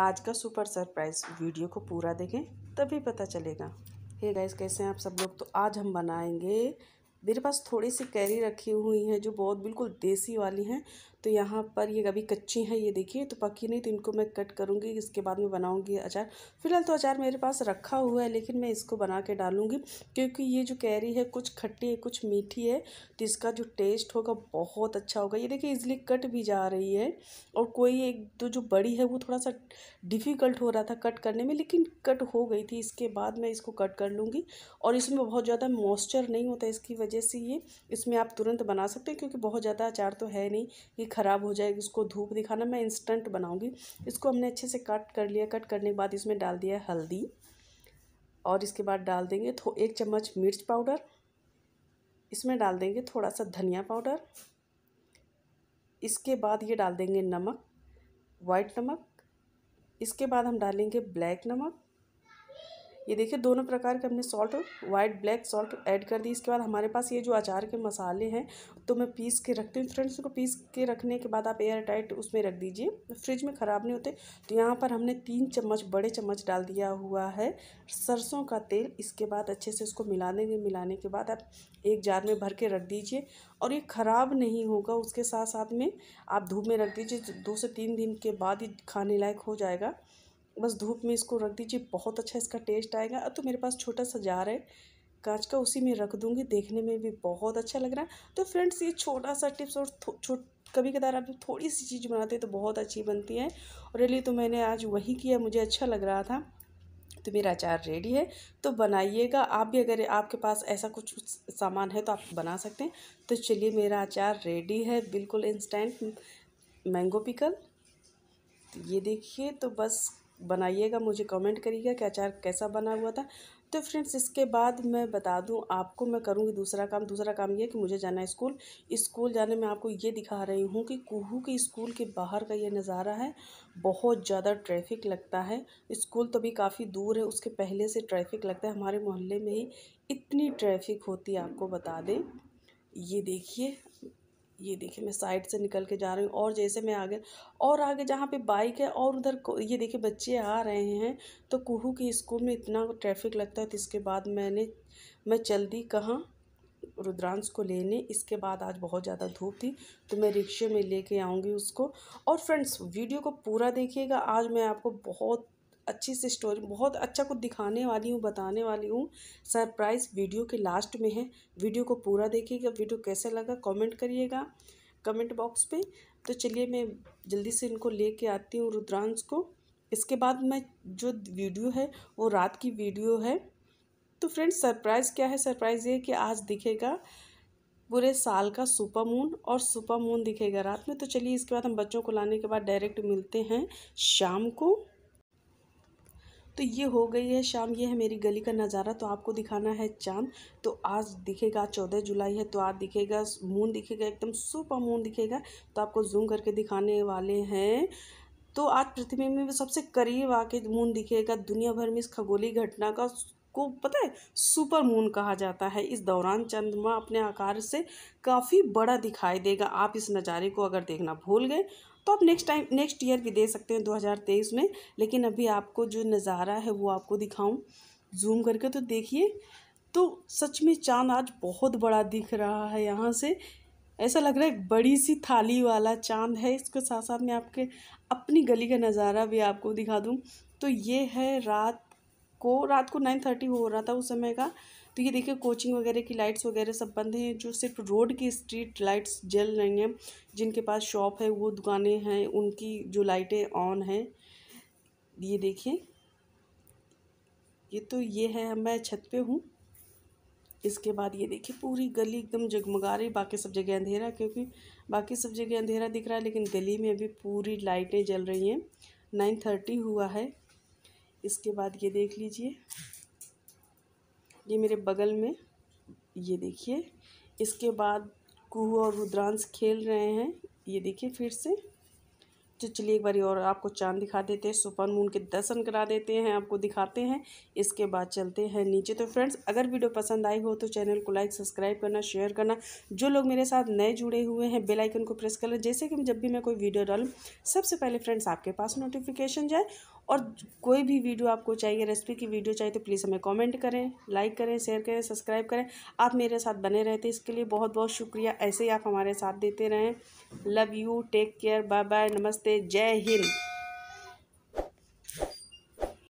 आज का super surprise video को पूरा देखें तभी पता चलेगा हे गाइस कैसे हैं आप सब लोग तो आज हम बनाएंगे मेरे पास थोड़ी सी कैरी रखी हुई है जो बहुत बिल्कुल देसी वाली हैं तो यहाँ पर ये अभी कच्ची हैं ये देखिए तो पकी नहीं तो इनको मैं कट करूँगी इसके बाद में बनाऊँगी अचार फ़िलहाल तो अचार मेरे पास रखा हुआ है लेकिन मैं इसको बना के डालूँगी क्योंकि ये जो कैरी है कुछ खट्टी है कुछ मीठी है तो इसका जो टेस्ट होगा बहुत अच्छा होगा ये देखिए इजली कट भी जा रही है और कोई एक दो तो जो बड़ी है वो थोड़ा सा डिफ़िकल्ट हो रहा था कट करने में लेकिन कट हो गई थी इसके बाद मैं इसको कट कर लूँगी और इसमें बहुत ज़्यादा मॉइस्चर नहीं होता इसकी वजह से ये इसमें आप तुरंत बना सकते हैं क्योंकि बहुत ज़्यादा अचार तो है नहीं ये ख़राब हो जाएगी उसको धूप दिखाना मैं इंस्टेंट बनाऊँगी इसको हमने अच्छे से कट कर लिया कट करने के बाद इसमें डाल दिया हल्दी और इसके बाद डाल देंगे तो एक चम्मच मिर्च पाउडर इसमें डाल देंगे थोड़ा सा धनिया पाउडर इसके बाद ये डाल देंगे नमक वाइट नमक इसके बाद हम डालेंगे ब्लैक नमक ये देखिए दोनों प्रकार के हमने salt white black salt add कर दी इसके बाद हमारे पास ये जो अचार के मसाले हैं तो मैं पीस के रखती हूँ फ्रेंड्स को पीस के रखने के बाद आप एयर टाइट उसमें रख दीजिए फ्रिज में ख़राब नहीं होते तो यहाँ पर हमने तीन चम्मच बड़े चम्मच डाल दिया हुआ है सरसों का तेल इसके बाद अच्छे से इसको मिला देंगे मिलाने के बाद आप एक जार में भर के रख दीजिए और ये ख़राब नहीं होगा उसके साथ साथ में आप धूप में रख दीजिए दो से तीन दिन के बाद ही खाने लायक हो जाएगा बस धूप में इसको रख दीजिए बहुत अच्छा इसका टेस्ट आएगा अब तो मेरे पास छोटा सा जार है कांच का उसी में रख दूँगी देखने में भी बहुत अच्छा लग रहा है तो फ्रेंड्स ये छोटा सा टिप्स और छोट कभी कदार आप थोड़ी सी चीज़ बनाते हैं तो बहुत अच्छी बनती है और रियली तो मैंने आज वही किया मुझे अच्छा लग रहा था तो मेरा अचार रेडी है तो बनाइएगा आप भी अगर आपके पास ऐसा कुछ सामान है तो आप बना सकते हैं तो चलिए मेरा अचार रेडी है बिल्कुल इंस्टेंट मैंगो पिकल ये देखिए तो बस बनाइएगा मुझे कमेंट करिएगा कि अचार कैसा बना हुआ था तो फ्रेंड्स इसके बाद मैं बता दूं आपको मैं करूंगी दूसरा काम दूसरा काम ये कि मुझे जाना है स्कूल स्कूल जाने में आपको ये दिखा रही हूँ कि कुहू के स्कूल के बाहर का ये नज़ारा है बहुत ज़्यादा ट्रैफिक लगता है स्कूल तो भी काफ़ी दूर है उसके पहले से ट्रैफिक लगता है हमारे मोहल्ले में ही इतनी ट्रैफिक होती है आपको बता दें ये देखिए ये देखिए मैं साइड से निकल के जा रही हूँ और जैसे मैं आगे और आगे जहाँ पे बाइक है और उधर ये देखिए बच्चे आ रहे हैं तो कुहू के स्कूल में इतना ट्रैफिक लगता है तो इसके बाद मैंने मैं चल दी कहाँ रुद्रांश को लेने इसके बाद आज बहुत ज़्यादा धूप थी तो मैं रिक्शे में लेके आऊँगी उसको और फ्रेंड्स वीडियो को पूरा देखिएगा आज मैं आपको बहुत अच्छी सी स्टोरी बहुत अच्छा कुछ दिखाने वाली हूँ बताने वाली हूँ सरप्राइज़ वीडियो के लास्ट में है वीडियो को पूरा देखिएगा वीडियो कैसा लगा कमेंट करिएगा कमेंट बॉक्स पे तो चलिए मैं जल्दी से इनको ले कर आती हूँ रुद्रांश को इसके बाद मैं जो वीडियो है वो रात की वीडियो है तो फ्रेंड्स सरप्राइज़ क्या है सरप्राइज़ ये कि आज दिखेगा पूरे साल का सुपर मून और सुपर मून दिखेगा रात में तो चलिए इसके बाद हम बच्चों को लाने के बाद डायरेक्ट मिलते हैं शाम को तो ये हो गई है शाम ये है मेरी गली का नज़ारा तो आपको दिखाना है चांद तो आज दिखेगा चौदह जुलाई है तो आज दिखेगा मून दिखेगा एकदम सुपर मून दिखेगा तो आपको जूम करके दिखाने वाले हैं तो आज पृथ्वी में सबसे करीब आके मून दिखेगा दुनिया भर में इस खगोली घटना का को पता है सुपर मून कहा जाता है इस दौरान चंद्रमा अपने आकार से काफ़ी बड़ा दिखाई देगा आप इस नज़ारे को अगर देखना भूल गए तो आप नेक्स्ट टाइम नेक्स्ट ईयर भी दे सकते हैं 2023 में लेकिन अभी आपको जो नज़ारा है वो आपको दिखाऊं जूम करके तो देखिए तो सच में चांद आज बहुत बड़ा दिख रहा है यहाँ से ऐसा लग रहा है एक बड़ी सी थाली वाला चांद है इसके साथ साथ मैं आपके अपनी गली का नज़ारा भी आपको दिखा दूँ तो ये है रात को रात को नाइन थर्टी हो रहा था उस समय का तो ये देखिए कोचिंग वगैरह की लाइट्स वगैरह सब बंद हैं जो सिर्फ रोड की स्ट्रीट लाइट्स जल रही हैं जिनके पास शॉप है वो दुकानें हैं उनकी जो लाइटें ऑन हैं ये देखिए ये तो ये है मैं छत पे हूँ इसके बाद ये देखिए पूरी गली एकदम जगमगा रही बाकी सब जगह अंधेरा क्योंकि बाकी सब जगह अंधेरा दिख रहा है लेकिन गली में अभी पूरी लाइटें जल रही हैं नाइन थर्टी हुआ है इसके बाद ये देख लीजिए ये मेरे बगल में ये देखिए इसके बाद कुहू और रुद्रांश खेल रहे हैं ये देखिए फिर से तो चलिए एक बार और आपको चांद दिखा देते हैं सुपर मून के दर्शन करा देते हैं आपको दिखाते हैं इसके बाद चलते हैं नीचे तो फ्रेंड्स अगर वीडियो पसंद आई हो तो चैनल को लाइक सब्सक्राइब करना शेयर करना जो लोग मेरे साथ नए जुड़े हुए हैं बेल आइकन को प्रेस करना जैसे कि जब भी मैं कोई वीडियो डालूँ सबसे पहले फ्रेंड्स आपके पास नोटिफिकेशन जाए और कोई भी वीडियो आपको चाहिए रेसिपी की वीडियो चाहिए तो प्लीज़ हमें कमेंट करें लाइक करें शेयर करें सब्सक्राइब करें आप मेरे साथ बने रहते तो इसके लिए बहुत बहुत शुक्रिया ऐसे ही आप हमारे साथ देते रहें love you take care bye bye नमस्ते जय हिंद